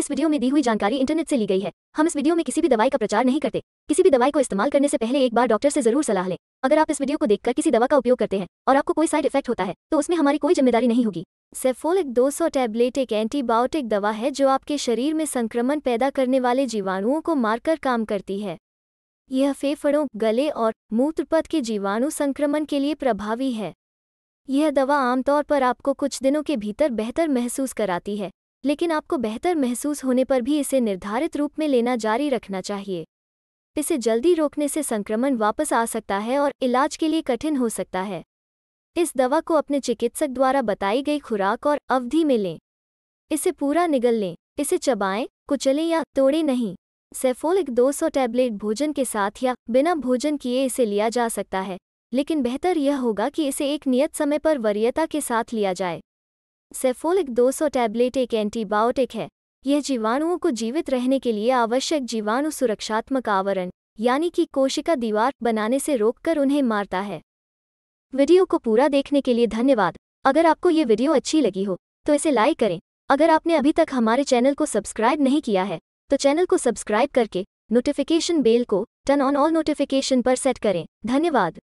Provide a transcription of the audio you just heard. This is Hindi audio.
इस वीडियो में दी हुई जानकारी इंटरनेट से ली गई है हम इस वीडियो में किसी भी दवाई का प्रचार नहीं करते किसी भी दवाई को इस्तेमाल करने से पहले एक बार डॉक्टर से जरूर सलाह लें अगर आप इस वीडियो को देखकर किसी दवा का उपयोग करते हैं और आपको कोई साइड इफेक्ट होता है तो उसमें हमारी कोई जिम्मेदारी नहीं होगी सेफोलिक 200 टैबलेट एक एंटीबायोटिक दवा है जो आपके शरीर में संक्रमण पैदा करने वाले जीवाणुओं को मारकर काम करती है यह फेफड़ों गले और मूत्रपथ के जीवाणु संक्रमण के लिए प्रभावी है यह दवा आमतौर पर आपको कुछ दिनों के भीतर बेहतर महसूस कराती है लेकिन आपको बेहतर महसूस होने पर भी इसे निर्धारित रूप में लेना जारी रखना चाहिए इसे जल्दी रोकने से संक्रमण वापस आ सकता है और इलाज के लिए कठिन हो सकता है इस दवा को अपने चिकित्सक द्वारा बताई गई खुराक और अवधि में लें इसे पूरा निगल लें इसे चबाएं कुचलें या तोड़ें नहीं सेफोलिक 200 टैबलेट भोजन के साथ या बिना भोजन किए इसे लिया जा सकता है लेकिन बेहतर यह होगा कि इसे एक नियत समय पर वरीयता के साथ लिया जाए सेफोलिक 200 टैबलेट एक एंटीबायोटिक है यह जीवाणुओं को जीवित रहने के लिए आवश्यक जीवाणु सुरक्षात्मक आवरण यानी कि कोशिका दीवार बनाने से रोककर उन्हें मारता है वीडियो को पूरा देखने के लिए धन्यवाद अगर आपको ये वीडियो अच्छी लगी हो तो इसे लाइक करें अगर आपने अभी तक हमारे चैनल को सब्सक्राइब नहीं किया है तो चैनल को सब्सक्राइब करके नोटिफिकेशन बेल को टर्न ऑन ऑल नोटिफिकेशन पर सेट करें धन्यवाद